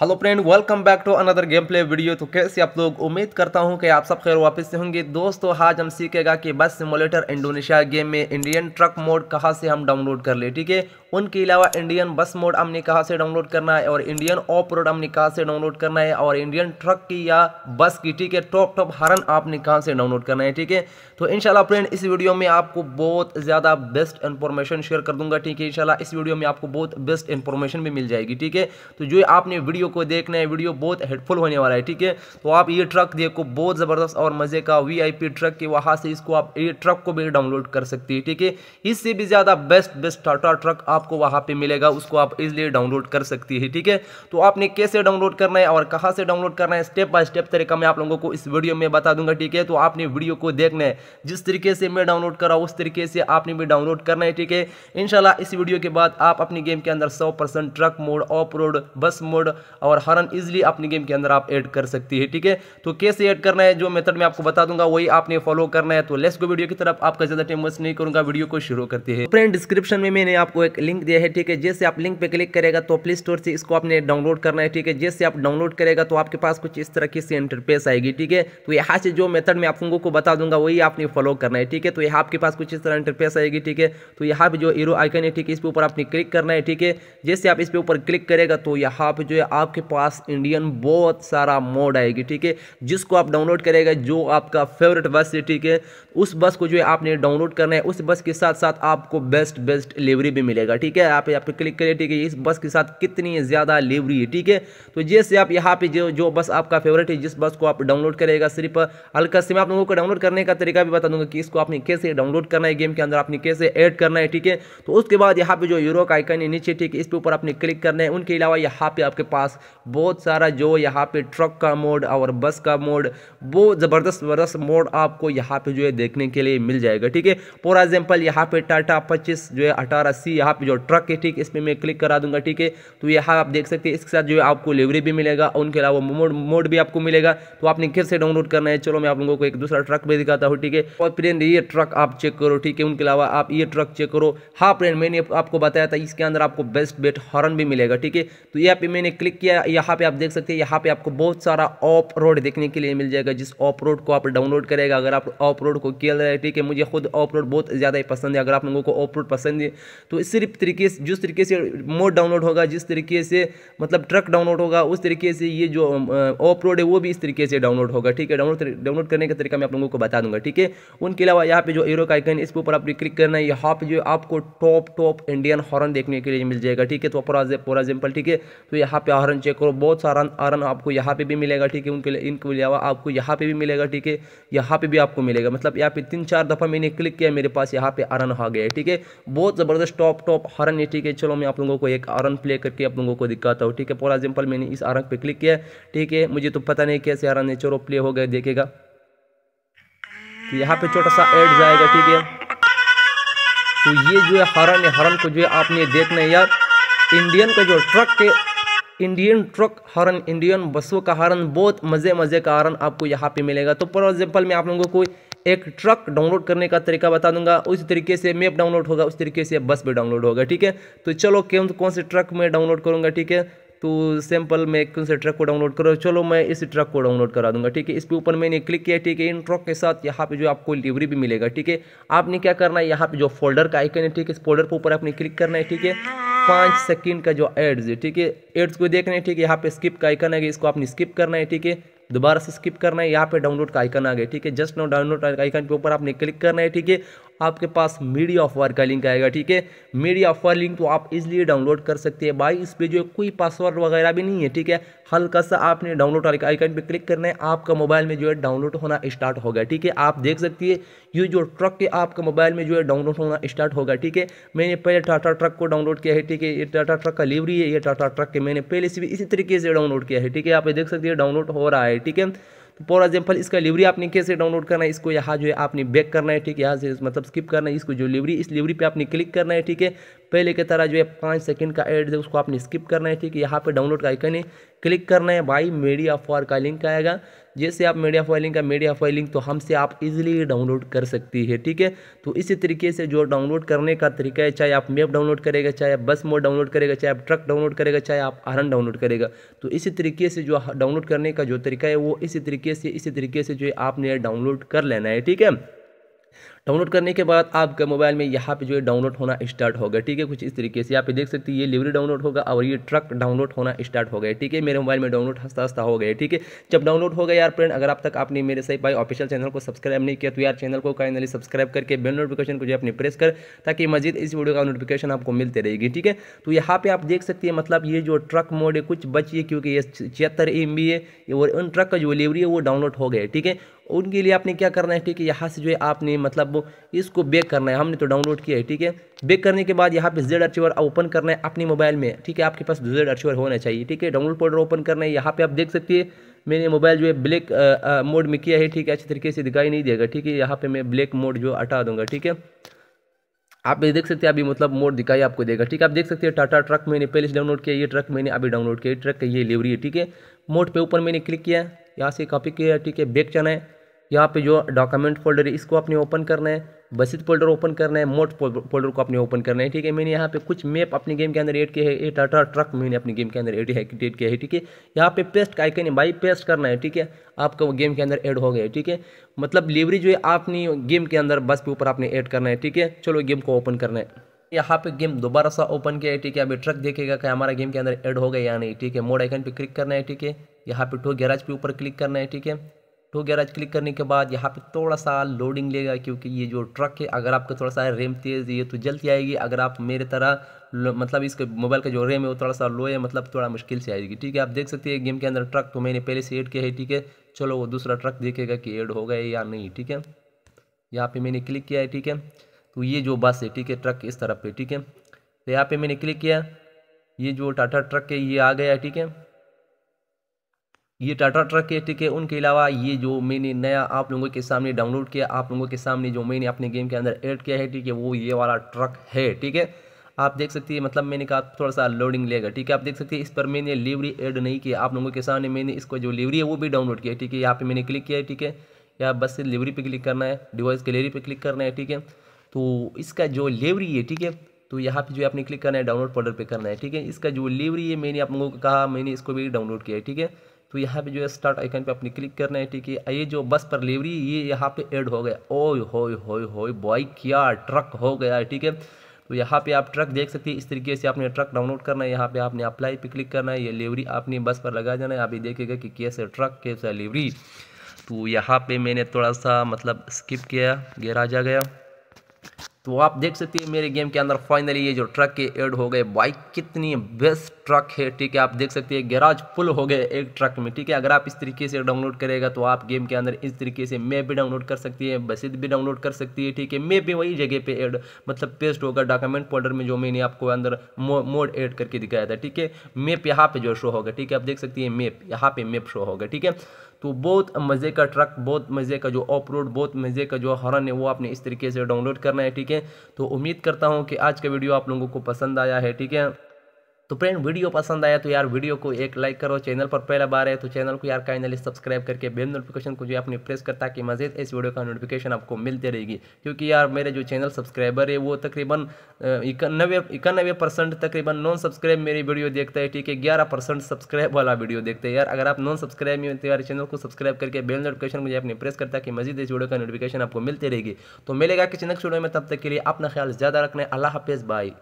hello friend welcome back to another game play video तो कैसे आप लोग उम्मीद करता हूं कि आप सब खैर वापस से होंगे दोस्तों आज हम सीखेगा कि बस सिमुलेटर इंडोनेशिया गेम में इंडियन ट्रक मोड कहां से हम डाउनलोड कर ले ठीक है उनके अलावा इंडियन बस मोड हमने कहाँ से डाउनलोड करना है और इंडियन ऑफ रोड हमने कहाँ से डाउनलोड करना है और इंडियन ट्रक की या बस की ठीक है टॉप टॉप हारन आपने कहाँ से डाउनलोड करना है ठीक है तो इनशाला फ्रेंड इस वीडियो में आपको बहुत ज़्यादा बेस्ट इन्फॉर्मेशन शेयर कर दूंगा ठीक है इनशाला इस वीडियो में आपको बहुत बेस्ट इन्फॉर्मेशन भी मिल जाएगी ठीक है तो जो आपने वीडियो को देखना है वीडियो बहुत हेल्पफुल होने वाला है ठीक है तो आप ये ट्रक देखो बहुत ज़बरदस्त और मज़े का वी ट्रक के वहाँ से इसको आप ये ट्रक को भी डाउनलोड कर सकती है ठीक है इससे भी ज़्यादा बेस्ट बेस्ट टाटा ट्रक आप आपको वहाँ पे मिलेगा उसको आप इजिली डाउनलोड कर सकती है ठीक है तो आपने कैसे डाउनलोड करना है और कहाँ से डाउनलोड करना है स्टेप बाय स्टेप तरीका मैं आप लोगों को इस वीडियो में बता दूंगा ठीक है तो आपने वीडियो को देखना है जिस तरीके से मैं डाउनलोड करा उस तरीके से आपने भी डाउनलोड करना है ठीक है इनशाला इस वीडियो के बाद आप अपनी गेम के अंदर सौ truck mod off road bus mod और हरन इजिली अपनी गेम के अंदर आप एड कर सकती है ठीक है तो कैसे एड करना है जो मेथड मैं आपको बता दूंगा वही आपने फॉलो करना है तो लेट्स को वीडियो की तरफ आपका ज़्यादा टाइम वेस्ट नहीं करूंगा वीडियो को शुरू करती है फ्रेंड डिस्क्रिप्शन में मैंने आपको एक लिंक दिया है ठीक है जैसे आप लिंक पे क्लिक करेगा तो प्ले स्टोर से इसको आपने डाउनलोड करना है ठीक है जैसे आप डाउनलोड करेगा तो आपके पास कुछ इस तरह की सी इंटरपेस आएगी ठीक है तो यहाँ से जो मेथड मैं आप लोगों को बता दूंगा वही आपने फॉलो करना है ठीक है तो यहाँ आपके पास कुछ इस तरह इंटरपेस आएगी ठीक है तो यहाँ पर जो हीरो आइकन है ठीक है इस पर ऊपर आपने क्लिक करना है ठीक है जैसे आप इस पर ऊपर क्लिक करेगा तो यहाँ पर जो है आपके पास इंडियन बहुत सारा मोड आएगी ठीक है जिसको आप डाउनलोड करेगा जो आपका फेवरेट बस है ठीक है उस बस को जो है आपने डाउनलोड करना है उस बस के साथ साथ आपको बेस्ट बेस्ट डिलीवरी भी मिलेगा ठीक है आप यहाँ पे क्लिक करिए ठीक है इस बस के साथ कितनी ज़्यादा लेवरी है ठीक है तो जैसे आप यहाँ पे जो जो बस आपका फेवरेट है जिस बस को आप डाउनलोड करेगा सिर्फ हल्का से मैं आप लोगों को डाउनलोड करने का तरीका भी बता दूंगा कि इसको आपने कैसे डाउनलोड करना है गेम के अंदर आपने कैसे ऐड करना है ठीक है तो उसके बाद यहाँ पे जो यूरो का आइकन है नीचे ठीक है इसके ऊपर आपने क्लिक करना है उनके अलावा यहाँ पे आपके पास बहुत सारा जो यहाँ पे ट्रक का मोड और बस का मोड वो ज़बरदस्त ज़बरदस्त मोड आपको यहाँ पे जो है देखने के लिए मिल जाएगा ठीक है फॉर एग्जाम्पल यहाँ पे टाटा पच्चीस जो है अठारह सी यहाँ पे जो ट्रक है ठीक इसमें मैं क्लिक करा दूंगा ठीक है तो यहाँ आप देख सकते हैं इसके साथ जो है आपको लेवरी भी मिलेगा और उनके अलावा मोड मोड भी आपको मिलेगा तो आपने फिर से डाउनलोड करना है चलो मैं आप लोगों को एक दूसरा ट्रक भी दिखाता हूँ ठीक है और फ्रेंड ये ट्रक आप चेक करो ठीक है उनके अलावा आप ये ट्रक चेक करो हाँ फ्रेंड मैंने आपको बताया था इसके अंदर आपको बेस्ट बेट हॉर्न भी मिलेगा ठीक है तो यहाँ पे मैंने क्लिक किया यहाँ पे आप देख सकते हैं यहाँ पे आपको बहुत सारा ऑफ रोड देखने के लिए मिल जाएगा जिस ऑफ रोड को आप डाउनलोड करेगा अगर आप ऑफ रोड को खेल रहे हैं ठीक है मुझे खुद ऑफ रोड बहुत ज़्यादा ही पसंद है अगर आप लोगों को ऑफ रोड पसंद है तो सिर्फ तरीके से जिस तरीके से मोड डाउनलोड होगा जिस तरीके से मतलब ट्रक डाउनलोड होगा उस तरीके से ये जो ऑफ रोड है वो भी इस तरीके से डाउनलोड होगा ठीक है डाउनलोड डाउनलोड करने का तरीका मैं आप लोगों को बता दूंगा ठीक है उनके अलावा यहाँ पे जो एरो का आइकन इसके ऊपर आप क्लिक करना है यहाँ पे जो आपको टॉप टॉप इंडियन हॉर्न देखने के लिए मिल जाएगा ठीक है तो फॉर एग्जाम्पल ठीक है तो यहाँ पे हॉर्न चेक करो बहुत सारा हॉर्न आपको यहाँ पे भी मिलेगा ठीक है उनके इनके अलावा आपको यहाँ पे भी मिलेगा ठीक है यहाँ पे भी आपको मिलेगा मतलब यहाँ पे तीन चार दफ़ा मैंने क्लिक किया मेरे पास यहाँ पे आरन आ गया ठीक है बहुत ज़बरदस्त टॉप टॉप हॉर्न ये ठीक है चलो मैं आप लोगों को एक आरन प्ले करके आप लोगों को दिखाता हूँ ठीक है फॉर एग्जाम्पल मैंने इस आरन पे क्लिक किया ठीक है मुझे तो पता नहीं कैसे आरन है चलो प्ले हो गया देखेगा तो यहाँ पे छोटा सा एड जाएगा ठीक है तो ये जो है हॉर्न है हॉर्न को जो है आपने देखना है यार इंडियन का जो ट्रक है इंडियन ट्रक हॉर्न इंडियन बसों का हॉर्न बहुत मज़े मज़े का हॉर्न आपको यहाँ पे मिलेगा तो फॉर एग्जाम्पल मैं आप लोगों को एक ट्रक डाउनलोड करने का तरीका बता दूंगा उस तरीके से मैप डाउनलोड होगा उस तरीके से बस भी डाउनलोड होगा ठीक है तो चलो कौन कौन से ट्रक में डाउनलोड करूंगा ठीक है तो सैंपल में कौन से ट्रक को डाउनलोड करो चलो मैं इस ट्रक को डाउनलोड करा दूंगा ठीक है इस पे ऊपर मैंने क्लिक किया ठीक है इन ट्रक के साथ यहाँ पे जो आपको डिलीवरी भी मिलेगा ठीक है आपने क्या करना है यहाँ पे जो फोल्डर का आइकन है ठीक है इस फोल्डर के ऊपर आपने क्लिक करना है ठीक है पाँच सेकंड का जो एड्स है ठीक है एड्स को देखना है ठीक है यहाँ पे स्किप का आइकन है इसको आपने स्किप करना है ठीक है दोबारा से स्किप करना है यहाँ पे डाउनलोड का आइकन आ गया ठीक है जस्ट नो डाउनलोड आइकन के ऊपर आपने क्लिक करना है ठीक है आपके पास मीडिया ऑफर का लिंक आएगा ठीक है मीडिया ऑफर लिंक तो आप इसलिए डाउनलोड कर सकते हैं भाई इस पर जो कोई पासवर्ड वगैरह भी नहीं है ठीक है हल्का सा आपने डाउनलोड आइकन पर क्लिक करना है आपका मोबाइल में जो है डाउनलोड होना स्टार्ट होगा ठीक है आप देख सकती है ये जो ट्रक है आपका मोबाइल में जो है डाउनलोड होना स्टार्ट होगा ठीक है मैंने पहले टाटा ट्रक को डाउनलोड किया है ठीक है ये टाटा ट्रक का लिवरी है ये टाटा ट्रक के मैंने पहले से भी इसी तरीके से डाउनलोड किया है ठीक है आप देख सकती है डाउनलोड हो रहा है ठीक है फॉर एग्जाम्पल इसका लिवरी आपने कैसे डाउनलोड करना है इसको यहाँ जो है आपने बैक करना है ठीक है यहाँ से मतलब स्किप करना है इसको जो लिवरी इस लिवरी पर आपने क्लिक करना है ठीक है पहले की तरह जो है पाँच सेकंड का एड है उसको आपने स्किप करना है ठीक है यहाँ पर डाउनलोड का आइकन है क्लिक करना है बाई मीडिया फॉर का लिंक आएगा जैसे आप मीडिया लिंक का मीडिया फॉर लिंक तो हमसे आप इजीली डाउनलोड कर सकती है ठीक है तो इसी तरीके से जो डाउनलोड करने का तरीका है चाहे आप मैप डाउनलोड करेगा चाहे आप बस मोड डाउनलोड करेगा चाहे आप ट्रक डाउनलोड करेगा चाहे आप आरन डाउनलोड करेगा तो इसी तरीके से जो डाउनलोड करने का जो तरीका है वो इसी तरीके से इसी तरीके से जो है आपने डाउनलोड कर लेना है ठीक है डाउनलोड करने के बाद आपके मोबाइल में यहाँ पे जो है डाउनलोड होना स्टार्ट होगा ठीक है कुछ इस तरीके से यहाँ पे देख सकते हैं ये लिवरी डाउनलोड होगा और ये ट्रक डाउनलोड होना स्टार्ट हो गया ठीक है मेरे मोबाइल में डाउनलोड हंसता हंसता हो गया ठीक है जब डाउनलोड हो गया यार फ्रेंड अगर अब तक आपने मेरे सही भाई ऑफिशियल चैनल को सब्सक्राइब नहीं किया तो यार चैनल को काइंडली सब्सक्राइब करके बेल नोटिफिकेशन को जो अपने प्रेस कर ताकि मजीद इस वीडियो का नोटिफिकेशन आपको मिलते रहेगी ठीक है तो यहाँ पे आप देख सकते हैं मतलब ये जो ट्रक मोड है कुछ बचिए क्योंकि ये छिहत्तर एम है और उन ट्रक का जो डिलीवरी है वो डाउनलोड हो गए ठीक है उनके लिए आपने क्या करना है ठीक है यहाँ से जो है आपने मतलब आपको इसको बेक करना है हमने तो डाउनलोड किया है ठीक है बेक करने के बाद यहाँ पे जेड अर्चिवर ओपन करना है अपने मोबाइल में ठीक है आपके पास जेड अर्चिवर होना चाहिए ठीक है डाउनलोड फोल्डर ओपन करना है यहाँ पे आप देख सकती है मैंने मोबाइल जो है ब्लैक मोड में किया है ठीक है अच्छे तरीके से दिखाई नहीं देगा ठीक है यहाँ पर मैं ब्लैक मोड जो हटा दूंगा ठीक है आप ये देख सकते हैं अभी मतलब मोड दिखाई आपको देगा ठीक है आप देख सकते हैं टाटा ट्रक मैंने पहले से डाउनलोड किया ये ट्रक मैंने अभी डाउनलोड किया ये ट्रक का ये लेवरी है ठीक है मोड पे ऊपर मैंने क्लिक किया यहाँ से कॉपी किया ठीक है बैक जाना है यहाँ पे जो डॉक्यूमेंट फोल्डर है इसको आपने ओपन करना है बसित फोल्डर ओपन करना है मोट फोल्डर को अपने ओपन करना है ठीक है मैंने यहाँ पे कुछ मैप अपने गेम के अंदर एड किया है ये टाटा ट्रक मैंने अपने गेम के अंदर एड एड किया है ठीक है यहाँ पे पेस्ट का आइकन है भाई पेस्ट करना है ठीक है आपका वो गेम के अंदर एड हो गया है ठीक है मतलब लेवरी जो है आपने गेम के अंदर बस के ऊपर आपने एड करना है ठीक है चलो गेम को ओपन करना है यहाँ पे गेम दोबारा सा ओपन किया है ठीक है अभी ट्रक देखेगा कि हमारा गेम के अंदर ऐड हो गया या नहीं ठीक है मोड आइकन पे क्लिक करना है ठीक है यहाँ पे टो गैराज पे ऊपर क्लिक करना है ठीक है टो गैराज क्लिक करने के बाद यहाँ पे थोड़ा सा लोडिंग लेगा क्योंकि ये जो ट्रक है अगर आपका थोड़ा सा रैम तेज़ ये तो जल्दी आएगी अगर आप मेरे तरह मतलब इसके मोबाइल का जो रैम है वो थोड़ा सा लो है मतलब थोड़ा मुश्किल से आएगी ठीक है आप देख सकते हैं गेम के अंदर ट्रक तो मैंने पहले से एड किया है ठीक है चलो वो दूसरा ट्रक देखेगा कि एड हो गया या नहीं ठीक है यहाँ पर मैंने क्लिक किया है ठीक है तो ये जो बस है ठीक है ट्रक इस तरफ पर ठीक है तो यहाँ पर मैंने क्लिक किया ये जो टाटा ट्रक है ये आ गया ठीक है ये टाटा ट्रक के ठीक है उनके अलावा ये जो मैंने नया आप लोगों के सामने डाउनलोड किया आप लोगों के सामने जो मैंने अपने गेम के अंदर ऐड किया है ठीक है वो ये वाला ट्रक है ठीक है आप देख सकती है मतलब मैंने कहा थोड़ा सा लोडिंग लेगा ठीक है आप देख सकते हैं इस पर मैंने लिवरी ऐड नहीं किया आप लोगों के सामने मैंने इसको जो लिवरी है वो भी डाउनलोड किया ठीक है यहाँ पर मैंने क्लिक किया है ठीक है या बस से लिवरी पर क्लिक करना है डिवाइस गैलरी पर क्लिक करना है ठीक है तो इसका जो लेवरी है ठीक है तो यहाँ पे जो आपने क्लिक करना है डाउनलोड फोल्डर पे करना है ठीक है इसका जो लेवरी है मैंने आप लोगों को कहा मैंने इसको भी डाउनलोड किया है ठीक है तो यहाँ पे जो है स्टार्ट आइकन पे अपने क्लिक करना है ठीक है ये जो बस पर लेवरी ये यहाँ पे ऐड हो गया ओय होय होय होय बॉय क्या ट्रक हो गया ठीक है तो यहाँ पे आप ट्रक देख सकते हैं इस तरीके से आपने ट्रक डाउनलोड करना है यहाँ पे आपने अप्लाई पे क्लिक करना है ये डिलीवरी आपने बस पर लगा जाना है आप ये देखेगा कि कैसे ट्रक कैसे लेवरी तो यहाँ पर मैंने थोड़ा सा मतलब स्किप किया गैराज आ गया तो आप देख सकते हैं मेरे गेम के अंदर फाइनली ये जो ट्रक के ऐड हो गए बाइक कितनी बेस्ट ट्रक है ठीक है आप देख सकते हैं गैराज फुल हो गए एक ट्रक में ठीक है अगर आप इस तरीके से डाउनलोड करेगा तो आप गेम के अंदर इस तरीके से मैप भी डाउनलोड कर सकती है बसित भी डाउनलोड कर सकती है ठीक है मैप भी वही जगह पे एड मतलब पेस्ट होगा डॉक्यूमेंट फोल्डर में जो मैंने आपको अंदर मोड एड करके दिखाया था ठीक है मेप यहाँ पे जो शो होगा ठीक है आप देख सकती है मेप यहाँ पे मेप शो होगा ठीक है तो बहुत मज़े का ट्रक बहुत मज़े का जो ऑफ रोड बहुत मज़े का जो हॉर्न है वो आपने इस तरीके से डाउनलोड करना है ठीक है तो उम्मीद करता हूँ कि आज का वीडियो आप लोगों को पसंद आया है ठीक है तो फ्रेंड वीडियो पसंद आया तो यार वीडियो को एक लाइक करो चैनल पर पहला बार है तो चैनल को यार काइंडली सब्सक्राइब करके बेल नोटिफिकेशन को जो है अपने प्रेस कर ताकि मजीद इस वीडियो का नोटिफिकेशन आपको मिलते रहेगी क्योंकि यार मेरे जो चैनल सब्सक्राइबर है वो तकरीबन इक्यानवे इक्यानवे परसेंट तकरीबन नॉन सब्सक्राइब मेरी वीडियो देखता है ठीक है ग्यारह परसेंट सब्सक्राइब वाला वीडियो देखते हैं यार अगर आप नॉन सब्सक्राइब नहीं होते तो यार चैनल को सब्सक्राइब करके बेल नोटिफिकेशन को जो प्रेस करता कि मजीद इस वीडियो का नोटिफिकेशन आपको मिलती रहेगी तो मिलेगा किसी नेक्स्ट वीडियो में तब तक के लिए अपना ख्याल ज़्यादा रखना है अल्लाह हाफिज़ बाई